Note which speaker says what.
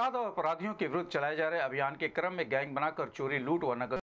Speaker 1: अपराध और अपराधियों के विरुद्ध चलाए जा रहे अभियान के क्रम में गैंग बनाकर चोरी लूट व नगर